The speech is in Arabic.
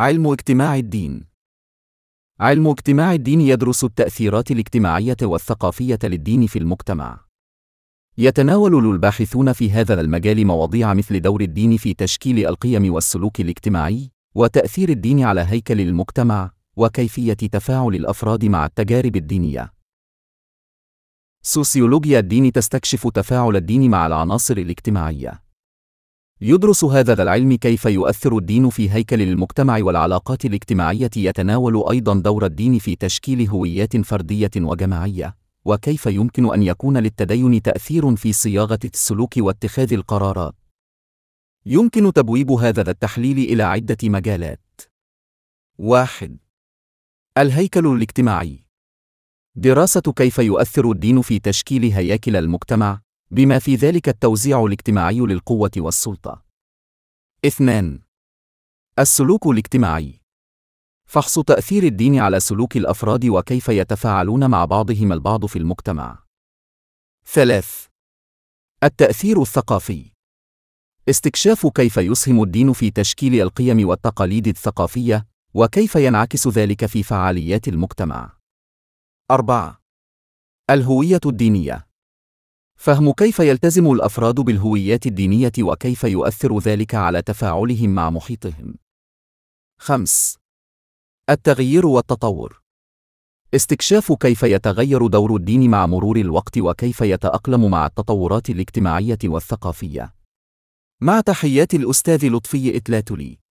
علم اجتماع الدين علم اجتماع الدين يدرس التأثيرات الاجتماعية والثقافية للدين في المجتمع. يتناول الباحثون في هذا المجال مواضيع مثل دور الدين في تشكيل القيم والسلوك الاجتماعي، وتأثير الدين على هيكل المجتمع، وكيفية تفاعل الأفراد مع التجارب الدينية. سوسيولوجيا الدين تستكشف تفاعل الدين مع العناصر الاجتماعية. يدرس هذا العلم كيف يؤثر الدين في هيكل المجتمع والعلاقات الاجتماعية يتناول أيضا دور الدين في تشكيل هويات فردية وجماعية وكيف يمكن أن يكون للتدين تأثير في صياغة السلوك واتخاذ القرارات يمكن تبويب هذا التحليل إلى عدة مجالات واحد الهيكل الاجتماعي دراسة كيف يؤثر الدين في تشكيل هياكل المجتمع بما في ذلك التوزيع الاجتماعي للقوة والسلطة. 2. السلوك الاجتماعي فحص تأثير الدين على سلوك الأفراد وكيف يتفاعلون مع بعضهم البعض في المجتمع. 3. التأثير الثقافي استكشاف كيف يسهم الدين في تشكيل القيم والتقاليد الثقافية، وكيف ينعكس ذلك في فعاليات المجتمع. 4. الهوية الدينية فهم كيف يلتزم الأفراد بالهويات الدينية وكيف يؤثر ذلك على تفاعلهم مع محيطهم. 5. التغيير والتطور استكشاف كيف يتغير دور الدين مع مرور الوقت وكيف يتأقلم مع التطورات الاجتماعية والثقافية. مع تحيات الأستاذ لطفي إتلاتلي